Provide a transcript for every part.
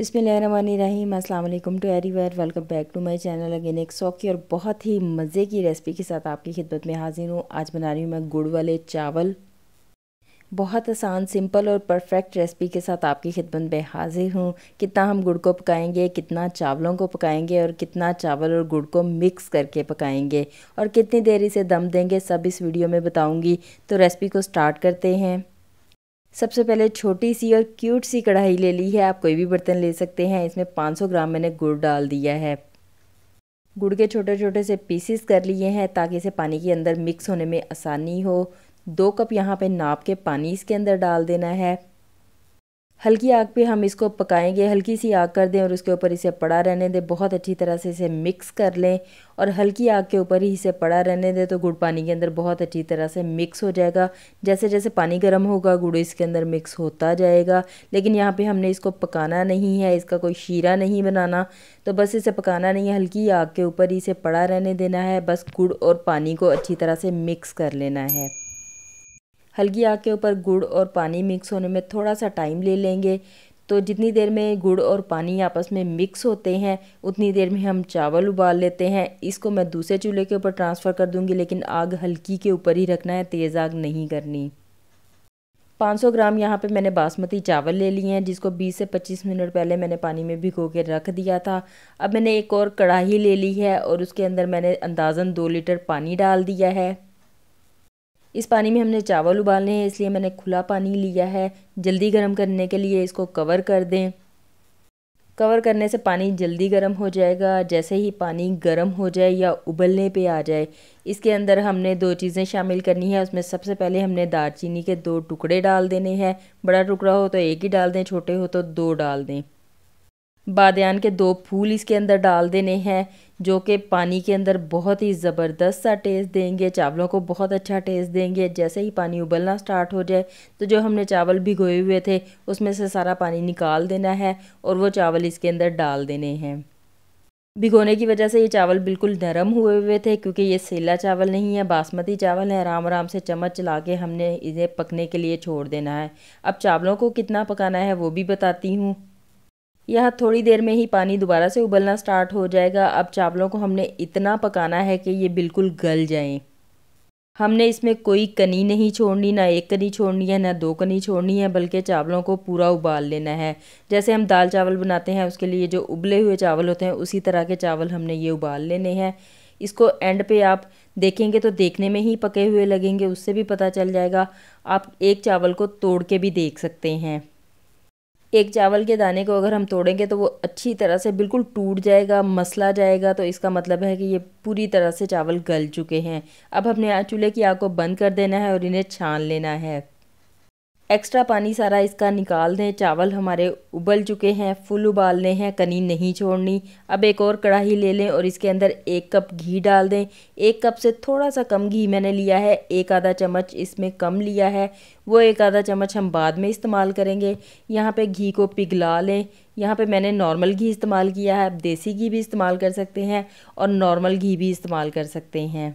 अस्सलाम वालेकुम टू एरी welcome back to my channel again एक सौखी और बहुत ही मज़े की रेसिपी के साथ आपकी खिदमत में हाजिर हूँ आज बना रही हूँ मैं गुड़ वाले चावल बहुत आसान सिंपल और परफेक्ट रेसिपी के साथ आपकी खिदमत में हाजिर हूँ कितना हम गुड़ को पकाएंगे कितना चावलों को पकाएंगे और कितना चावल और गुड़ को मिक्स करके पकाएंगे और कितनी देरी से दम देंगे सब इस वीडियो में बताऊँगी तो रेसिपी को स्टार्ट करते हैं सबसे पहले छोटी सी और क्यूट सी कढ़ाई ले ली है आप कोई भी बर्तन ले सकते हैं इसमें 500 ग्राम मैंने गुड़ डाल दिया है गुड़ के छोटे छोटे से पीसीस कर लिए हैं ताकि इसे पानी के अंदर मिक्स होने में आसानी हो दो कप यहाँ पे नाप के पानी इसके अंदर डाल देना है हल्की आग पे हम इसको पकाएंगे हल्की सी आग कर दें और उसके ऊपर इसे पड़ा रहने दें बहुत अच्छी तरह से इसे मिक्स कर लें और हल्की आग के ऊपर ही इसे पड़ा रहने दें तो गुड़ पानी के अंदर बहुत अच्छी तरह से मिक्स हो जाएगा जैसे जैसे पानी गर्म होगा गुड़ इसके अंदर मिक्स होता जाएगा लेकिन यहाँ पे हमने इसको पकाना नहीं है इसका कोई शीरा नहीं बनाना तो बस इसे पकाना नहीं है हल्की आग के ऊपर ही इसे पड़ा रहने देना है बस गुड़ और पानी को अच्छी तरह से मिक्स कर लेना है हल्की आग के ऊपर गुड़ और पानी मिक्स होने में थोड़ा सा टाइम ले लेंगे तो जितनी देर में गुड़ और पानी आपस में मिक्स होते हैं उतनी देर में हम चावल उबाल लेते हैं इसको मैं दूसरे चूल्हे के ऊपर ट्रांसफ़र कर दूंगी लेकिन आग हल्की के ऊपर ही रखना है तेज़ आग नहीं करनी 500 ग्राम यहाँ पे मैंने बासमती चावल ले लिए हैं जिसको 20 से 25 मिनट पहले मैंने पानी में भिगो के रख दिया था अब मैंने एक और कढ़ाही ले ली है और उसके अंदर मैंने अंदाज़न दो लीटर पानी डाल दिया है इस पानी में हमने चावल उबालने हैं इसलिए मैंने खुला पानी लिया है जल्दी गर्म करने के लिए इसको कवर कर दें कवर करने से पानी जल्दी गर्म हो जाएगा जैसे ही पानी गर्म हो जाए या उबलने पे आ जाए इसके अंदर हमने दो चीज़ें शामिल करनी है उसमें सबसे पहले हमने दालचीनी के दो टुकड़े डाल देने हैं बड़ा टुकड़ा हो तो एक ही डाल दें छोटे हो तो दो डाल दें बादयान के दो फूल इसके अंदर डाल देने हैं जो कि पानी के अंदर बहुत ही ज़बरदस्त सा टेस्ट देंगे चावलों को बहुत अच्छा टेस्ट देंगे जैसे ही पानी उबलना स्टार्ट हो जाए तो जो हमने चावल भिगोए हुए थे उसमें से सारा पानी निकाल देना है और वो चावल इसके अंदर डाल देने हैं भिगोने की वजह से ये चावल बिल्कुल नरम हुए हुए थे क्योंकि ये सेला चावल नहीं है बासमती चावल है आराम आराम से चम्मच चला के हमने इन्हें पकने के लिए छोड़ देना है अब चावलों को कितना पकाना है वो भी बताती हूँ यह थोड़ी देर में ही पानी दोबारा से उबलना स्टार्ट हो जाएगा अब चावलों को हमने इतना पकाना है कि ये बिल्कुल गल जाएं हमने इसमें कोई कनी नहीं छोड़नी ना एक कनी छोड़नी है ना दो कनी छोड़नी है बल्कि चावलों को पूरा उबाल लेना है जैसे हम दाल चावल बनाते हैं उसके लिए जो उबले हुए चावल होते हैं उसी तरह के चावल हमने ये उबाल लेने हैं इसको एंड पे आप देखेंगे तो देखने में ही पके हुए लगेंगे उससे भी पता चल जाएगा आप एक चावल को तोड़ के भी देख सकते हैं एक चावल के दाने को अगर हम तोड़ेंगे तो वो अच्छी तरह से बिल्कुल टूट जाएगा मसला जाएगा तो इसका मतलब है कि ये पूरी तरह से चावल गल चुके हैं अब हमने चूल्हे की आग को बंद कर देना है और इन्हें छान लेना है एक्स्ट्रा पानी सारा इसका निकाल दें चावल हमारे उबल चुके हैं फुल उबालने हैं कनी नहीं छोड़नी अब एक और कढ़ाई ले लें और इसके अंदर एक कप घी डाल दें एक कप से थोड़ा सा कम घी मैंने लिया है एक आधा चम्मच इसमें कम लिया है वो एक आधा चम्मच हम बाद में इस्तेमाल करेंगे यहाँ पे घी को पिघला लें यहाँ पे मैंने नॉर्मल घी इस्तेमाल किया है आप देसी घी भी इस्तेमाल कर सकते हैं और नॉर्मल घी भी इस्तेमाल कर सकते हैं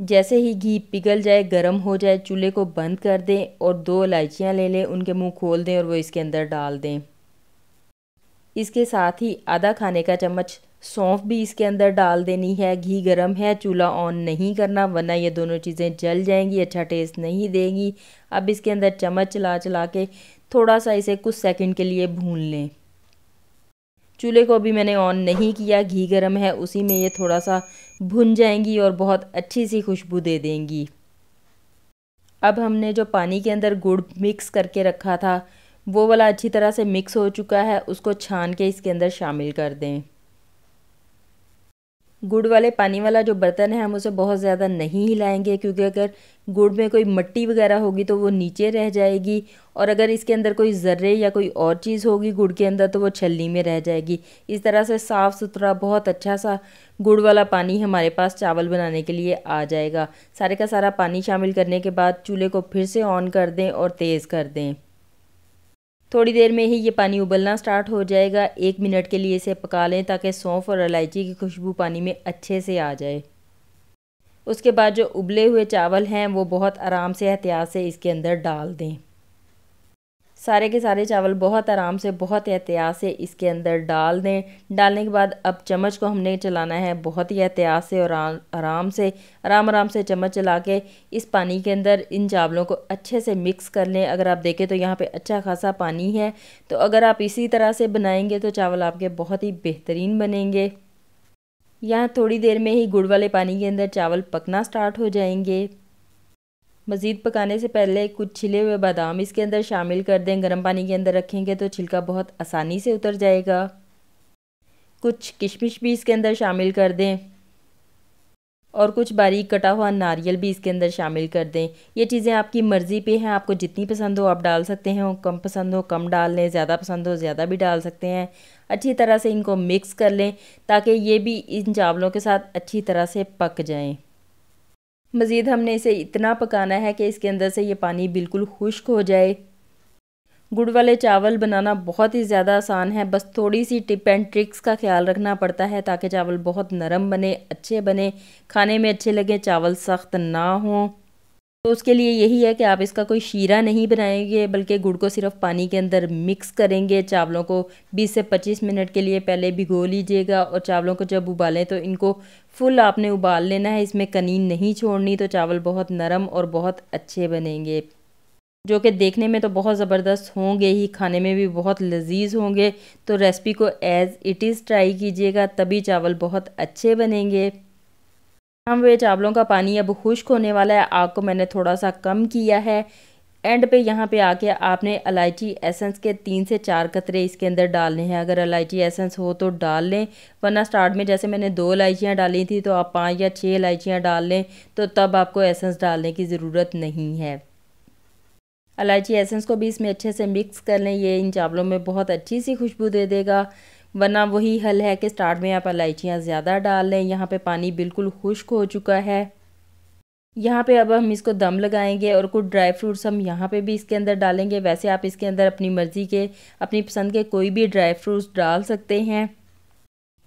जैसे ही घी पिघल जाए गर्म हो जाए चूल्हे को बंद कर दें और दो इलायचियाँ ले लें उनके मुंह खोल दें और वो इसके अंदर डाल दें इसके साथ ही आधा खाने का चम्मच सौंफ भी इसके अंदर डाल देनी है घी गर्म है चूल्हा ऑन नहीं करना वरना ये दोनों चीज़ें जल जाएंगी अच्छा टेस्ट नहीं देंगी अब इसके अंदर चम्मच चला चला के थोड़ा सा इसे कुछ सेकंड के लिए भून लें चूल्हे को अभी मैंने ऑन नहीं किया घी गर्म है उसी में ये थोड़ा सा भुन जाएंगी और बहुत अच्छी सी खुशबू दे देंगी अब हमने जो पानी के अंदर गुड़ मिक्स करके रखा था वो वाला अच्छी तरह से मिक्स हो चुका है उसको छान के इसके अंदर शामिल कर दें गुड़ वाले पानी वाला जो बर्तन है हम उसे बहुत ज़्यादा नहीं हिलाएंगे क्योंकि अगर गुड़ में कोई मट्टी वगैरह होगी तो वो नीचे रह जाएगी और अगर इसके अंदर कोई ज़र्रे या कोई और चीज़ होगी गुड़ के अंदर तो वो छलनी में रह जाएगी इस तरह से साफ़ सुथरा बहुत अच्छा सा गुड़ वाला पानी हमारे पास चावल बनाने के लिए आ जाएगा सारे का सारा पानी शामिल करने के बाद चूल्हे को फिर से ऑन कर दें और तेज़ कर दें थोड़ी देर में ही ये पानी उबलना स्टार्ट हो जाएगा एक मिनट के लिए इसे पका लें ताकि सौंफ और इलायची की खुशबू पानी में अच्छे से आ जाए उसके बाद जो उबले हुए चावल हैं वो बहुत आराम से एहतियात से इसके अंदर डाल दें सारे के सारे चावल बहुत आराम से बहुत एहतियात से इसके अंदर डाल दें डालने के बाद अब चम्मच को हमने चलाना है बहुत ही एहतियात से और आराम से आराम आराम से चम्मच चला के इस पानी के अंदर इन चावलों को अच्छे से मिक्स कर लें अगर आप देखें तो यहाँ पे अच्छा खासा पानी है तो अगर आप इसी तरह से बनाएंगे तो चावल आपके बहुत ही बेहतरीन बनेंगे यहाँ थोड़ी देर में ही गुड़ वाले पानी के अंदर चावल पकना स्टार्ट हो जाएंगे मज़ीद पकाने से पहले कुछ छिले हुए बादाम इसके अंदर शामिल कर दें गर्म पानी के अंदर रखेंगे तो छिलका बहुत आसानी से उतर जाएगा कुछ किशमिश भी इसके अंदर शामिल कर दें और कुछ बारीक कटा हुआ नारियल भी इसके अंदर शामिल कर दें ये चीज़ें आपकी मर्ज़ी पे हैं आपको जितनी पसंद हो आप डाल सकते हैं कम पसंद हो कम डाल लें ज़्यादा पसंद हो ज़्यादा भी डाल सकते हैं अच्छी तरह से इनको मिक्स कर लें ताकि ये भी इन चावलों के साथ अच्छी तरह से पक जाएँ मज़ीद हमने इसे इतना पकाना है कि इसके अंदर से ये पानी बिल्कुल खुश्क हो जाए गुड़ वाले चावल बनाना बहुत ही ज़्यादा आसान है बस थोड़ी सी टिप एंड ट्रिक्स का ख्याल रखना पड़ता है ताकि चावल बहुत नरम बने अच्छे बने खाने में अच्छे लगे चावल सख्त ना हों तो उसके लिए यही है कि आप इसका कोई शीरा नहीं बनाएंगे बल्कि गुड़ को सिर्फ पानी के अंदर मिक्स करेंगे चावलों को 20 से 25 मिनट के लिए पहले भिगो लीजिएगा और चावलों को जब उबालें तो इनको फुल आपने उबाल लेना है इसमें कनी नहीं छोड़नी तो चावल बहुत नरम और बहुत अच्छे बनेंगे जो कि देखने में तो बहुत ज़बरदस्त होंगे ही खाने में भी बहुत लजीज होंगे तो रेसिपी को एज़ इट इज़ ट्राई कीजिएगा तभी चावल बहुत अच्छे बनेंगे हम वे चावलों का पानी अब खुश्क होने वाला है आग को मैंने थोड़ा सा कम किया है एंड पे यहाँ पे आके आपने इलायची एसेंस के तीन से चार कतरे इसके अंदर डालने हैं अगर इलायची एसेंस हो तो डाल लें वरना स्टार्ट में जैसे मैंने दो इलायचियाँ डाली थी तो आप पाँच या छः इलायचियाँ डाल लें तो तब आपको एसेंस डालने की ज़रूरत नहीं है इलायची एसेंस को भी इसमें अच्छे से मिक्स कर लें ये इन चावलों में बहुत अच्छी सी खुशबू दे देगा वरना वही हल है कि स्टार्ट में आप इलायचियाँ ज़्यादा डाल लें यहाँ पे पानी बिल्कुल खुश्क हो चुका है यहाँ पे अब हम इसको दम लगाएंगे और कुछ ड्राई फ्रूट्स हम यहाँ पे भी इसके अंदर डालेंगे वैसे आप इसके अंदर अपनी मर्ज़ी के अपनी पसंद के कोई भी ड्राई फ्रूट्स डाल सकते हैं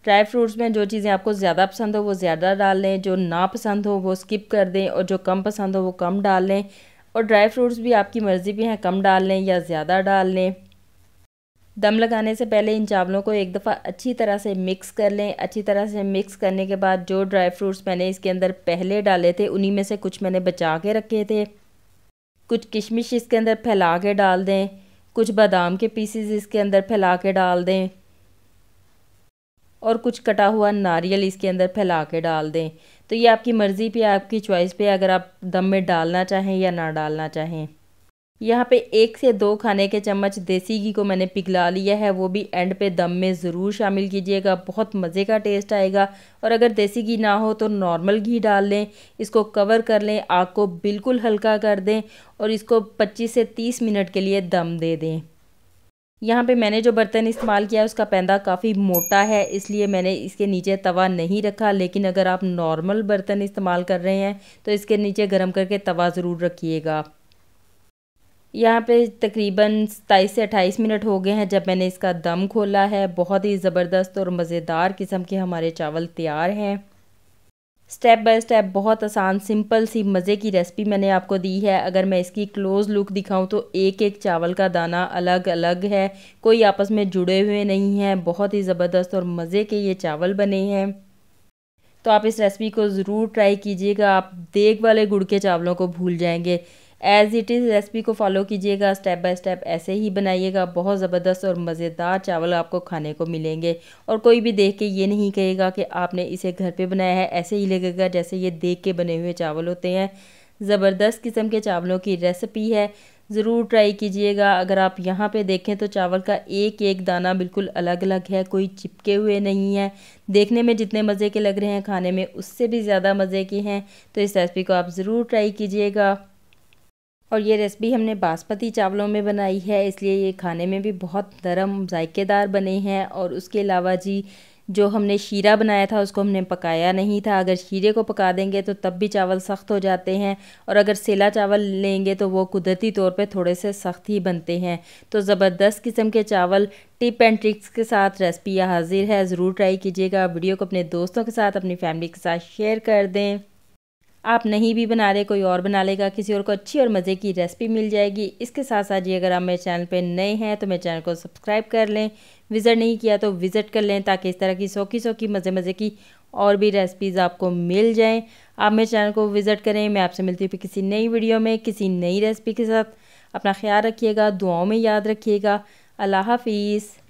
ड्राई फ्रूट्स में जो चीज़ें आपको ज़्यादा पसंद हो वो ज़्यादा डाल लें जो ना पसंद हो वो स्किप कर दें और जो कम पसंद हो वो कम डाल लें और ड्राई फ्रूट्स भी आपकी मर्ज़ी पर हैं कम डाल लें या ज़्यादा डाल लें दम लगाने से पहले इन चावलों को एक दफ़ा अच्छी तरह से मिक्स कर लें अच्छी तरह से मिक्स करने के बाद जो ड्राई फ्रूट्स मैंने इसके अंदर पहले डाले थे उन्हीं में से कुछ मैंने बचा के रखे थे कुछ किशमिश इसके अंदर फैला के डाल दें कुछ बादाम के पीसीस इसके अंदर फैला के डाल दें और कुछ कटा हुआ नारियल इसके अंदर फैला के डाल दें तो ये आपकी मर्ज़ी पे आपकी चॉइस पे अगर आप दम में डालना चाहें या ना डालना चाहें यहाँ पे एक से दो खाने के चम्मच देसी घी को मैंने पिघला लिया है वो भी एंड पे दम में ज़रूर शामिल कीजिएगा बहुत मज़े का टेस्ट आएगा और अगर देसी घी ना हो तो नॉर्मल घी डाल लें इसको कवर कर लें आग को बिल्कुल हल्का कर दें और इसको 25 से 30 मिनट के लिए दम दे दें यहाँ पे मैंने जो बर्तन इस्तेमाल किया है उसका पैंदा काफ़ी मोटा है इसलिए मैंने इसके नीचे तवा नहीं रखा लेकिन अगर आप नॉर्मल बर्तन इस्तेमाल कर रहे हैं तो इसके नीचे गर्म करके तवा ज़रूर रखिएगा आप यहाँ पे तकरीबन सताईस से अट्ठाईस मिनट हो गए हैं जब मैंने इसका दम खोला है बहुत ही ज़बरदस्त और मज़ेदार किस्म के हमारे चावल तैयार हैं स्टेप बाय स्टेप बहुत आसान सिंपल सी मज़े की रेसिपी मैंने आपको दी है अगर मैं इसकी क्लोज़ लुक दिखाऊं तो एक एक चावल का दाना अलग अलग है कोई आपस में जुड़े हुए नहीं हैं बहुत ही ज़बरदस्त और मज़े के ये चावल बने हैं तो आप इस रेसिपी को ज़रूर ट्राई कीजिएगा आप देख वाले गुड़ के चावलों को भूल जाएंगे एज़ इट इज़ रेसिपी को फॉलो कीजिएगा स्टेप बाय स्टेप ऐसे ही बनाइएगा बहुत ज़बरदस्त और मज़ेदार चावल आपको खाने को मिलेंगे और कोई भी देख के ये नहीं कहेगा कि आपने इसे घर पे बनाया है ऐसे ही लगेगा जैसे ये देख के बने हुए चावल होते हैं ज़बरदस्त किस्म के चावलों की रेसिपी है ज़रूर ट्राई कीजिएगा अगर आप यहाँ पे देखें तो चावल का एक एक दाना बिल्कुल अलग अलग है कोई चिपके हुए नहीं है देखने में जितने मज़े के लग रहे हैं खाने में उससे भी ज़्यादा मज़े के हैं तो इस रेसिपी को आप ज़रूर ट्राई कीजिएगा और ये रेसिपी हमने बासमती चावलों में बनाई है इसलिए ये खाने में भी बहुत नरम जायकेदार बने हैं और उसके अलावा जी जो हमने शीरा बनाया था उसको हमने पकाया नहीं था अगर शीरे को पका देंगे तो तब भी चावल सख्त हो जाते हैं और अगर सेला चावल लेंगे तो वो कुदरती तौर पे थोड़े से सख्त ही बनते हैं तो ज़बरदस्त किस्म के चावल टिप एंड ट्रिक्स के साथ रेसिपी हाजिर है ज़रूर ट्राई कीजिएगा वीडियो को अपने दोस्तों के साथ अपनी फैमिली के साथ शेयर कर दें आप नहीं भी बना रहे कोई और बना लेगा किसी और को अच्छी और मज़े की रेसिपी मिल जाएगी इसके साथ साथ ये अगर आप मेरे चैनल पे नए हैं तो मेरे चैनल को सब्सक्राइब कर लें विज़िट नहीं किया तो विज़िट कर लें ताकि इस तरह की सौखी सौखी मज़े मज़े की और भी रेसिपीज़ आपको मिल जाएँ आप मेरे चैनल को विज़िट करें मैं आपसे मिलती हूँ किसी नई वीडियो में किसी नई रेसिपी के साथ अपना ख्याल रखिएगा दुआओं में याद रखिएगा अल्लाह हाफिज़